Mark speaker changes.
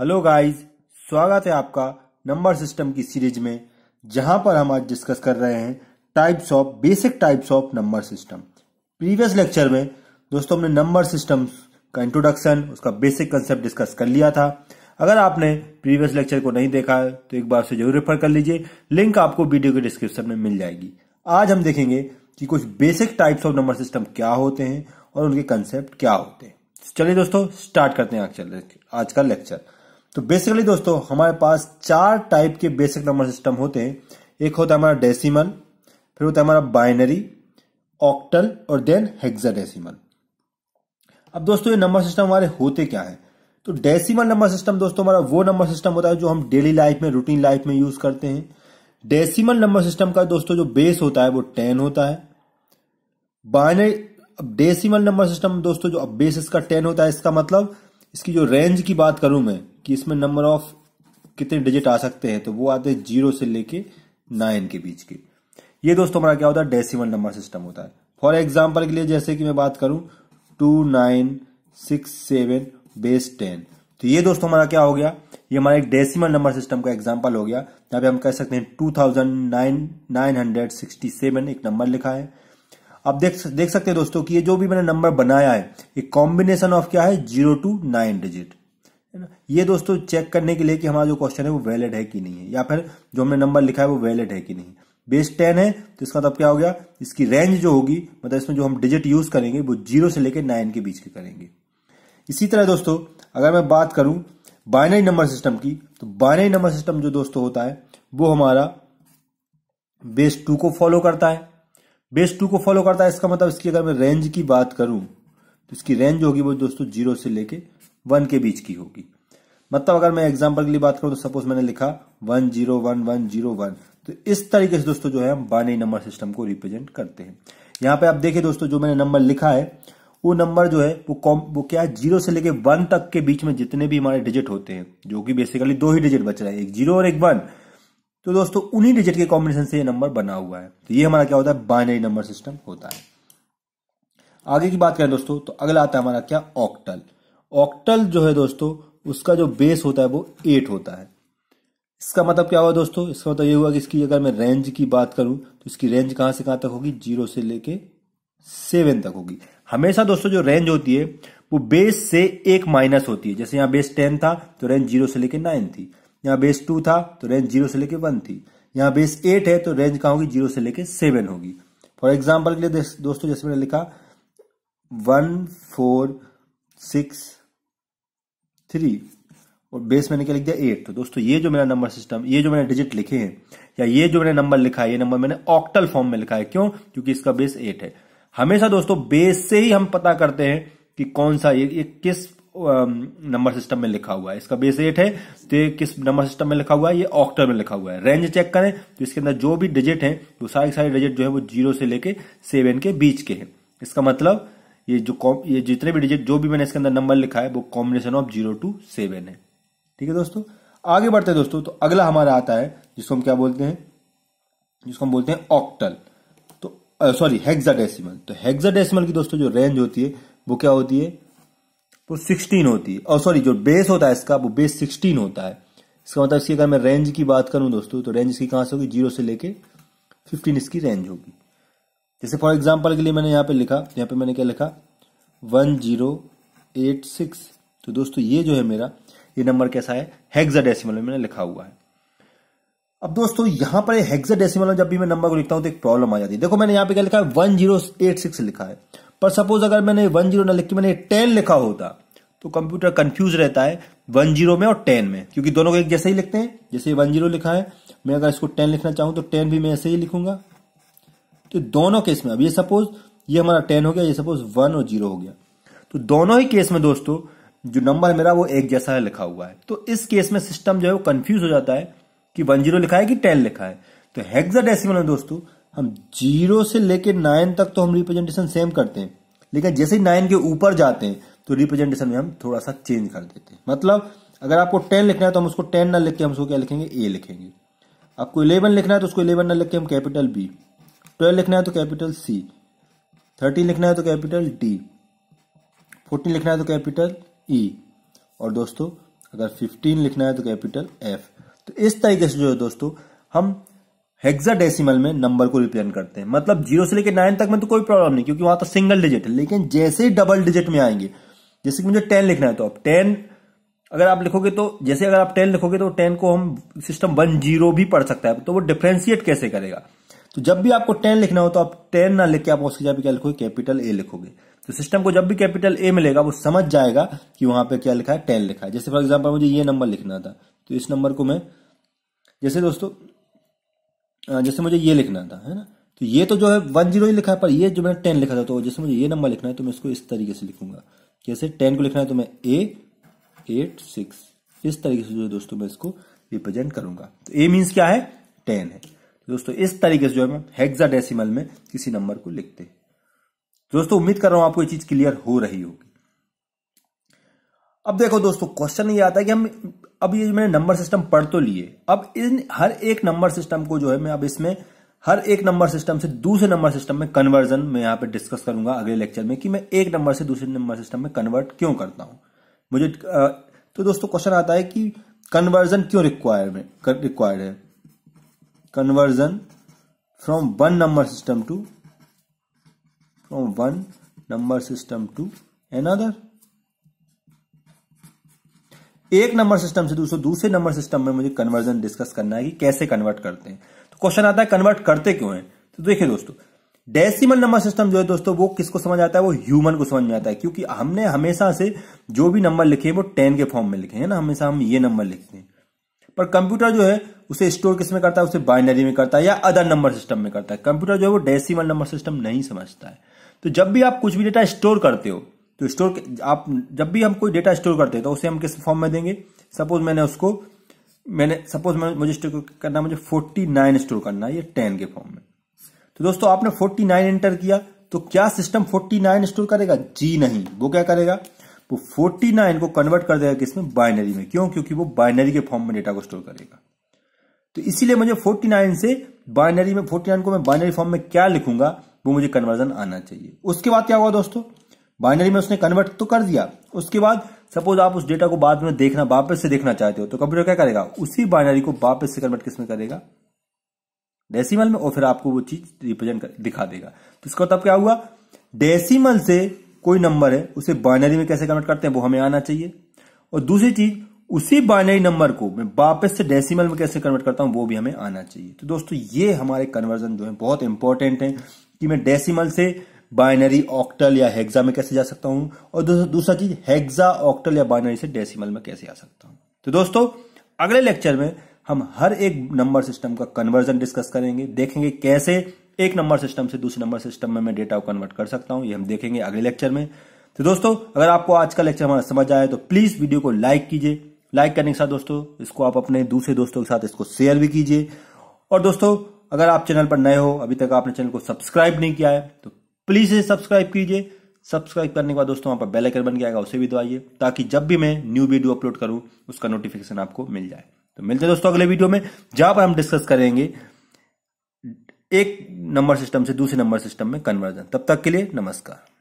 Speaker 1: Hello guys स्वागत है आपका नंबर सिस्टम की सीरीज में जहां पर हम आज डिस्कस कर रहे हैं types of basic types of number system previous lecture में दोस्तों हमने नंबर सिस्टम का इंट्रोडक्शन उसका बेसिक कंसेप्ट डिस्कस कर लिया था अगर आपने प्रीवियस लेक्चर को नहीं देखा है तो एक बार से जरूर रेफर कर लीजिए लिंक आपको वीडियो के डिस्क्रिप्शन में मिल जाएगी आज हम देखेंगे कि कुछ basic types of number system क्या होते हैं और उनके कंसेप्ट क्या होते हैं चलिए दोस्तों स्टार्ट करते हैं आज का लेक्चर तो बेसिकली दोस्तों हमारे पास चार टाइप के बेसिक नंबर सिस्टम होते हैं एक होता है हमारा डेसिमल फिर होता है हमारा बाइनरी ऑक्टल और देन हेक्साडेसिमल अब दोस्तों ये नंबर सिस्टम हमारे होते क्या है तो डेसिमल नंबर सिस्टम दोस्तों हमारा वो नंबर सिस्टम होता है जो हम डेली लाइफ में रूटीन लाइफ में यूज करते हैं डेसिमल नंबर सिस्टम का दोस्तों जो बेस होता है वो टेन होता है बाइनरी अब डेसिमल नंबर सिस्टम दोस्तों जो अब बेस इसका टेन होता है इसका मतलब इसकी जो रेंज की बात करूं मैं कि इसमें नंबर ऑफ कितने डिजिट आ सकते हैं तो वो आते हैं जीरो से लेके नाइन के बीच के ये दोस्तों हमारा क्या होता है डेसिमल नंबर सिस्टम होता है फॉर एग्जाम्पल के लिए जैसे कि मैं बात करूं two nine six seven base ten तो ये दोस्तों हमारा क्या हो गया ये हमारा एक डेसिमल नंबर सिस्टम का एग्जाम्पल हो गया जहाँ पे हम कह सकते हैं two thousand nine nine hundred sixty seven एक नंबर लिखा है आप देख देख सकते हैं दोस्तों कि ये जो भी मैंने नंबर बनाया है ये कॉम्बिनेशन ऑफ क्या है जीरो टू नाइन डिजिट है ना ये दोस्तों चेक करने के लिए कि हमारा जो क्वेश्चन है वो वैलिड है कि नहीं है या फिर जो हमने नंबर लिखा है वो वैलिड है कि नहीं बेस टेन है तो इसका तब मतलब क्या हो गया इसकी रेंज जो होगी मतलब इसमें जो हम डिजिट यूज करेंगे वो जीरो से लेकर नाइन के बीच के करेंगे इसी तरह दोस्तों अगर मैं बात करूं बाइनरी नंबर सिस्टम की तो बाइनरी नंबर सिस्टम जो दोस्तों होता है वो हमारा बेस टू को फॉलो करता है बेस टू को फॉलो करता है इसका मतलब इसकी अगर मैं रेंज की बात करूं तो इसकी रेंज होगी वो दोस्तों जीरो से लेके वन के बीच की होगी मतलब अगर मैं एग्जाम्पल के लिए बात करूं तो सपोज मैंने लिखा one zero one one zero one तो इस तरीके से दोस्तों जो है हम बाइनरी नंबर सिस्टम को रिप्रेजेंट करते हैं यहां पर आप देखिए दोस्तों जो मैंने नंबर लिखा है वो नंबर जो है वो कॉम वो क्या है जीरो से लेके वन तक के बीच में जितने भी हमारे डिजिट होते हैं जो कि बेसिकली दो ही डिजिट बच रहे हैं एक जीरो और एक वन तो दोस्तों उन्हीं डिजिट के कॉम्बिनेशन से ये नंबर बना हुआ है तो ये हमारा क्या होता है बाइनरी नंबर सिस्टम होता है आगे की बात करें दोस्तों तो अगला आता है हमारा क्या ऑक्टल ऑक्टल जो है दोस्तों उसका जो बेस होता है वो एट होता है इसका मतलब क्या हुआ दोस्तों इसका मतलब ये हुआ कि इसकी अगर मैं रेंज की बात करूं तो इसकी रेंज कहां से कहां तक होगी जीरो से लेके सेवन तक होगी हमेशा दोस्तों जो रेंज होती है वो बेस से एक माइनस होती है जैसे यहाँ बेस टेन था तो रेंज जीरो से लेके नाइन थी यहाँ बेस टू था तो रेंज जीरो से लेके वन थी यहाँ बेस एट है तो रेंज कहा होगी जीरो से लेके सेवन होगी फॉर एग्जाम्पल के लिए दोस्तों जैसे मैंने लिखा वन फोर सिक्स थ्री और बेस मैंने क्या लिख दिया एट तो दोस्तों ये जो मेरा नंबर सिस्टम ये जो मैंने डिजिट लिखे हैं या ये जो मैंने नंबर लिखा है ये नंबर मैंने ऑक्टल फॉर्म में लिखा है क्यों क्योंकि इसका बेस एट है हमेशा दोस्तों बेस से ही हम पता करते हैं कि कौन सा ये, ये किस नंबर सिस्टम में लिखा हुआ है इसका बेस एट है तो किस नंबर सिस्टम में लिखा हुआ है ये ऑक्टल में लिखा हुआ है रेंज चेक करें तो इसके अंदर जो भी डिजिट है वो सारे सारे डिजिट जो है वो जीरो से लेके सेवन के बीच के हैं इसका मतलब ये जो ये जितने भी डिजिट जो भी मैंने इसके अंदर नंबर लिखा है वो combination of zero to seven है ठीक है दोस्तों आगे बढ़ते हैं दोस्तों तो अगला हमारा आता है जिसको हम क्या बोलते हैं जिसको हम बोलते हैं ऑक्टल तो सॉरी हेक्साडेसिमल तो हेक्साडेसिमल की दोस्तों जो रेंज होती है वो क्या होती है वो सिक्सटीन होती है और सॉरी जो बेस होता है इसका वो बेस सिक्सटीन होता है इसका मतलब इसकी अगर मैं रेंज की बात करूं दोस्तों तो रेंज इसकी कहां से होगी जीरो से लेके फिफ्टीन इसकी रेंज होगी जैसे फॉर एग्जाम्पल के लिए मैंने यहां पे लिखा यहां पे मैंने क्या लिखा वन जीरो एट सिक्स तो दोस्तों ये जो है मेरा ये नंबर कैसा है हेक्सा डेसिमल में मैंने लिखा हुआ है अब दोस्तों यहां पर हेक्सा डेसिमल में जब भी मैं नंबर को लिखता हूं तो एक प्रॉब्लम आ जाती है देखो मैंने यहां पे क्या लिखा है वन जीरो एट सिक्स लिखा है पर सपोज अगर मैंने वन जीरो ना लिख के मैंने टेन लिखा होता तो कंप्यूटर कंफ्यूज रहता है वन जीरो में और टेन में क्योंकि दोनों को एक जैसे ही लिखते हैं जैसे वन जीरो लिखा है मैं अगर इसको टेन लिखना चाहूं तो टेन भी मैं ऐसे ही लिखूंगा तो दोनों केस में अब ये सपोज ये हमारा टेन हो गया ये सपोज वन और जीरो हो गया तो दोनों ही केस में दोस्तों जो नंबर है मेरा वो एक जैसा है लिखा हुआ है तो इस केस में सिस्टम जो है वो कंफ्यूज हो जाता है कि वन जीरो लिखा है कि टेन लिखा है तो हेक्साडेसिमल में दोस्तों हम जीरो से लेकर नाइन तक तो हम रिप्रेजेंटेशन सेम करते हैं लेकिन जैसे ही नाइन के ऊपर जाते हैं तो रिप्रेजेंटेशन में हम थोड़ा सा चेंज कर देते हैं मतलब अगर आपको टेन लिखना है तो हम उसको टेन ना लिख के हम उसको क्या लिखेंगे ए लिखेंगे आपको इलेवन लिखना है तो उसको इलेवन ना लिख के हम कैपिटल बी ट्वेल्व लिखना है तो कैपिटल सी थर्टीन लिखना है तो कैपिटल डी फोर्टीन लिखना है तो कैपिटल ई e। और दोस्तों अगर फिफ्टीन लिखना है तो कैपिटल एफ तो इस तरीके से जो है दोस्तों हम हेक्साडेसिमल में नंबर को रिप्रेजेंट करते हैं मतलब जीरो से लेकर नाइन तक में तो कोई प्रॉब्लम नहीं क्योंकि वहां तो सिंगल डिजिट है लेकिन जैसे ही डबल डिजिट में आएंगे जैसे कि मुझे टेन लिखना है तो आप टेन अगर आप लिखोगे तो जैसे अगर आप टेन लिखोगे तो टेन को हम सिस्टम वन जीरो भी पढ़ सकता है तो वो डिफ्रेंशिएट कैसे करेगा तो जब भी आपको टेन लिखना हो तो आप टेन ना लिख के आप उसके जब क्या लिखोगे कैपिटल ए लिखोगे तो सिस्टम को जब भी कैपिटल ए मिलेगा वो समझ जाएगा कि वहां पे क्या लिखा है टेन लिखा है जैसे फॉर एग्जाम्पल मुझे ये नंबर लिखना था तो इस नंबर को मैं जैसे दोस्तों जैसे मुझे ये लिखना था है ना तो ये तो जो है वन जीरो ही लिखा है पर ये जो मैंने टेन लिखा था तो जैसे मुझे ये नंबर लिखना है तो मैं इसको इस तरीके से लिखूंगा जैसे टेन को लिखना है तो मैं ए एट सिक्स इस तरीके से जो है दोस्तों मैं इसको रिप्रेजेंट करूंगा तो ए मीन्स क्या है टेन है तो दोस्तों इस तरीके से जो है हेक्सा डेसिमल में किसी नंबर को लिखते दोस्तों उम्मीद कर रहा हूं आपको ये चीज क्लियर हो रही होगी अब देखो दोस्तों क्वेश्चन ये आता है कि हम अब ये मैंने नंबर सिस्टम पढ़ तो लिए अब इन हर एक नंबर सिस्टम को जो है मैं अब इसमें हर एक नंबर सिस्टम से दूसरे नंबर सिस्टम में कन्वर्जन मैं यहाँ पे डिस्कस करूंगा अगले लेक्चर में कि मैं एक नंबर से दूसरे नंबर सिस्टम में कन्वर्ट क्यों करता हूं मुझे तो दोस्तों क्वेश्चन आता है कि कन्वर्जन क्यों रिक्वायर में रिक्वायर्ड है conversion from one number system to from one number system to another एक नंबर सिस्टम से दूसरे दूसरे नंबर सिस्टम में मुझे कन्वर्जन डिस्कस करना है कि कैसे कन्वर्ट करते हैं तो क्वेश्चन आता है कन्वर्ट करते क्यों है तो देखिए दोस्तों डेसिमल नंबर सिस्टम जो है दोस्तों वो किसको समझ आता है वो ह्यूमन को समझ में आता है क्योंकि हमने हमेशा से जो भी नंबर लिखे हैं वो टेन के फॉर्म में लिखे हैं ना हमेशा हम ये नंबर लिखते हैं पर कंप्यूटर जो है उसे स्टोर किस में करता है उसे बाइनरी में करता है या अदर नंबर सिस्टम में करता है कंप्यूटर जो है वो डेसिमल नंबर सिस्टम नहीं समझता है तो जब भी आप कुछ भी डेटा स्टोर करते हो तो स्टोर आप जब भी हम कोई डेटा स्टोर करते हैं तो उसे हम किस फॉर्म में देंगे सपोज मैंने उसको मैंने सपोज मैंने मुझे स्टोर करना मुझे फोर्टी नाइन स्टोर करना है ये टेन के फॉर्म में तो दोस्तों आपने फोर्टी नाइन एंटर किया तो क्या सिस्टम फोर्टी नाइन स्टोर करेगा जी नहीं वो क्या करेगा वो फोर्टी नाइन को कन्वर्ट कर देगा किसमें बाइनरी में क्यों क्योंकि वो बाइनरी के फॉर्म में डेटा को स्टोर करेगा तो इसीलिए मुझे फोर्टी नाइन से बाइनरी में फोर्टी नाइन को मैं बाइनरी फॉर्म में क्या लिखूंगा वो मुझे कन्वर्जन आना चाहिए उसके बाद क्या होगा दोस्तों बाइनरी में उसने कन्वर्ट तो कर दिया उसके बाद सपोज आप उस डेटा को बाद में देखना वापस से देखना चाहते हो तो कंप्यूटर क्या करेगा उसी बाइनरी को वापस से कन्वर्ट किसमें करेगा डेसिमल में और फिर आपको वो चीज रिप्रेजेंट दिखा देगा तो इसका तब मतलब क्या हुआ डेसिमल से कोई नंबर है उसे बाइनरी में कैसे कन्वर्ट करते हैं वो हमें आना चाहिए और दूसरी चीज उसी बाइनरी नंबर को मैं वापस से डेसिमल में कैसे कन्वर्ट करता हूं वो भी हमें आना चाहिए तो दोस्तों ये हमारे कन्वर्जन जो है बहुत इंपॉर्टेंट है कि मैं डेसिमल से बाइनरी ऑक्टल या हेग्जा में कैसे जा सकता हूं और दूसरा चीज हेग्जा ऑक्टल या बाइनरी से डेसिमल में कैसे आ सकता हूं तो दोस्तों अगले लेक्चर में हम हर एक नंबर सिस्टम का कन्वर्जन डिस्कस करेंगे देखेंगे कैसे एक नंबर सिस्टम से दूसरे नंबर सिस्टम में मैं डेटा को कन्वर्ट कर सकता हूं ये हम देखेंगे अगले लेक्चर में तो दोस्तों अगर आपको आज का लेक्चर हमारा समझ आया तो प्लीज वीडियो को लाइक कीजिए लाइक करने के साथ दोस्तों इसको आप अपने दूसरे दोस्तों के साथ इसको शेयर भी कीजिए और दोस्तों अगर आप चैनल पर नए हो अभी तक आपने चैनल को सब्सक्राइब नहीं किया है तो प्लीज इसे सब्सक्राइब कीजिए सब्सक्राइब करने के बाद दोस्तों वहां पर बेल आइकन बन गया उसे भी दबाइए ताकि जब भी मैं न्यू वीडियो अपलोड करूं उसका नोटिफिकेशन आपको मिल जाए तो मिलते हैं दोस्तों अगले वीडियो में जहां पर हम डिस्कस करेंगे एक नंबर सिस्टम से दूसरे नंबर सिस्टम में कन्वर्जन तब तक के लिए नमस्कार